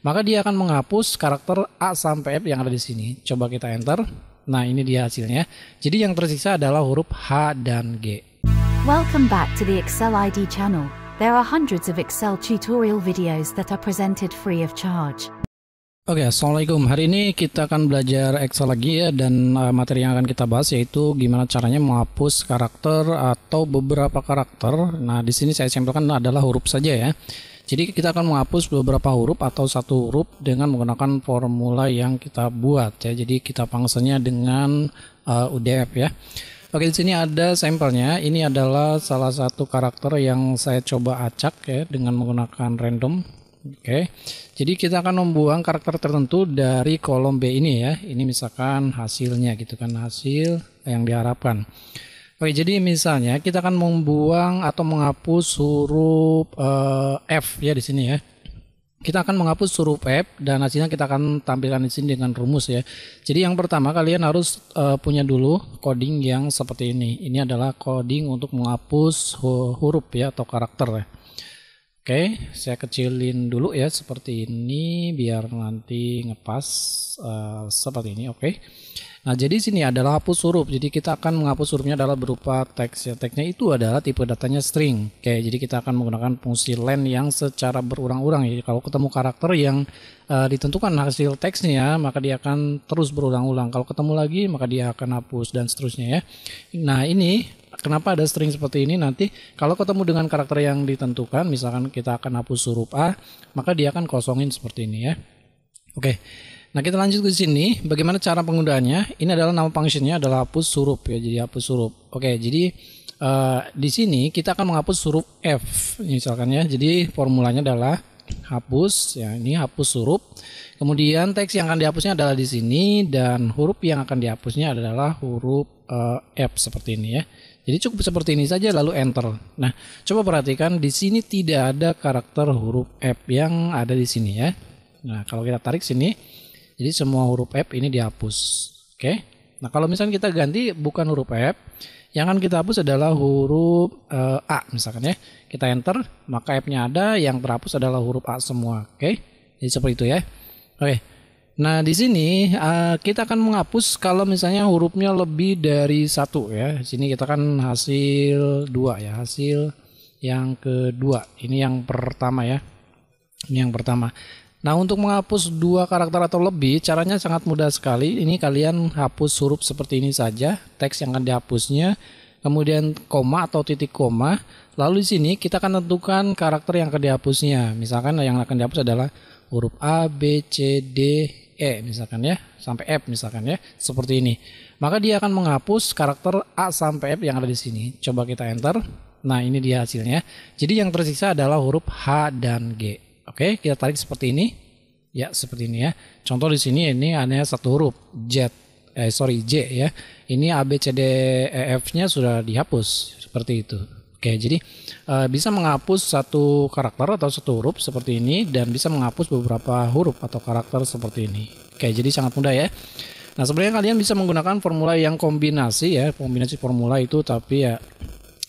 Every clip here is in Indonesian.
maka dia akan menghapus karakter A sampai F yang ada di sini. Coba kita enter. Nah, ini dia hasilnya. Jadi yang tersisa adalah huruf H dan G. Welcome back to the Excel ID channel. There are hundreds of Excel tutorial videos that are presented free of charge. Oke, okay, assalamualaikum. Hari ini kita akan belajar Excel lagi ya dan eh, materi yang akan kita bahas yaitu gimana caranya menghapus karakter atau beberapa karakter. Nah, di sini saya contohkan adalah huruf saja ya. Jadi kita akan menghapus beberapa huruf atau satu huruf dengan menggunakan formula yang kita buat ya. Jadi kita fungsinya dengan uh, eh, UDF ya. Oke di sini ada sampelnya. Ini adalah salah satu karakter yang saya coba acak ya dengan menggunakan random. Oke. Jadi kita akan membuang karakter tertentu dari kolom B ini ya. Ini misalkan hasilnya gitu kan hasil yang diharapkan. Oke, oh iya, jadi misalnya kita akan membuang atau menghapus huruf uh, F ya di sini ya. Kita akan menghapus huruf F dan hasilnya kita akan tampilkan di sini dengan rumus ya. Jadi yang pertama kalian harus uh, punya dulu coding yang seperti ini. Ini adalah coding untuk menghapus huruf ya atau karakter ya. Oke, saya kecilin dulu ya seperti ini biar nanti ngepas uh, seperti ini. Oke. Okay. Nah, jadi sini adalah hapus huruf. Jadi kita akan menghapus hurufnya adalah berupa teks. Ya, teksnya itu adalah tipe datanya string. Oke, jadi kita akan menggunakan fungsi len yang secara berulang-ulang. ya kalau ketemu karakter yang uh, ditentukan hasil teksnya, maka dia akan terus berulang-ulang. Kalau ketemu lagi, maka dia akan hapus dan seterusnya ya. Nah, ini kenapa ada string seperti ini nanti kalau ketemu dengan karakter yang ditentukan misalkan kita akan hapus huruf A maka dia akan kosongin seperti ini ya oke okay. Nah kita lanjut ke sini, bagaimana cara penggunaannya? Ini adalah nama functionnya adalah hapus surup ya, jadi hapus surup Oke, jadi uh, di sini kita akan menghapus surup F misalkan ya. Jadi formulanya adalah hapus ya ini hapus surup Kemudian teks yang akan dihapusnya adalah di sini dan huruf yang akan dihapusnya adalah huruf uh, F seperti ini ya. Jadi cukup seperti ini saja lalu enter. Nah, coba perhatikan di sini tidak ada karakter huruf F yang ada di sini ya. Nah, kalau kita tarik sini jadi semua huruf F ini dihapus. Oke. Okay? Nah, kalau misalnya kita ganti bukan huruf F, yang akan kita hapus adalah huruf e, A misalkan ya. Kita enter, maka F-nya ada, yang terhapus adalah huruf A semua. Oke. Okay? Jadi seperti itu ya. Oke. Okay. Nah, di sini uh, kita akan menghapus kalau misalnya hurufnya lebih dari satu ya. Di sini kita kan hasil dua ya, hasil yang kedua. Ini yang pertama ya. Ini yang pertama. Nah untuk menghapus dua karakter atau lebih caranya sangat mudah sekali. Ini kalian hapus huruf seperti ini saja, teks yang akan dihapusnya, kemudian koma atau titik koma. Lalu di sini kita akan tentukan karakter yang akan dihapusnya. Misalkan yang akan dihapus adalah huruf A, B, C, D, E misalkan ya, sampai F misalkan ya, seperti ini. Maka dia akan menghapus karakter A sampai F yang ada di sini. Coba kita enter. Nah ini dia hasilnya. Jadi yang tersisa adalah huruf H dan G. Oke, kita tarik seperti ini. Ya, seperti ini ya. Contoh di sini ini hanya satu huruf, Z. Eh, sorry, J ya. Ini A, B, C, D, E, F-nya sudah dihapus. Seperti itu. Oke, jadi uh, bisa menghapus satu karakter atau satu huruf seperti ini dan bisa menghapus beberapa huruf atau karakter seperti ini. Oke, jadi sangat mudah ya. Nah, sebenarnya kalian bisa menggunakan formula yang kombinasi ya, kombinasi formula itu tapi ya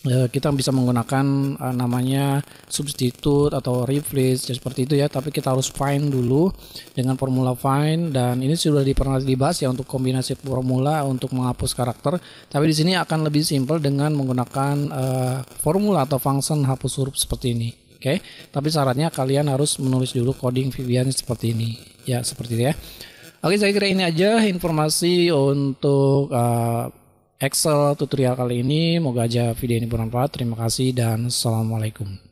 Eh, kita bisa menggunakan uh, namanya substitute atau replace ya seperti itu ya tapi kita harus find dulu dengan formula find dan ini sudah pernah dibahas ya untuk kombinasi formula untuk menghapus karakter tapi di sini akan lebih simple dengan menggunakan uh, formula atau function hapus huruf seperti ini oke okay? tapi syaratnya kalian harus menulis dulu coding Vivian seperti ini ya seperti itu ya oke saya kira ini aja informasi untuk uh, Excel tutorial kali ini. Moga aja video ini bermanfaat. Terima kasih dan Assalamualaikum.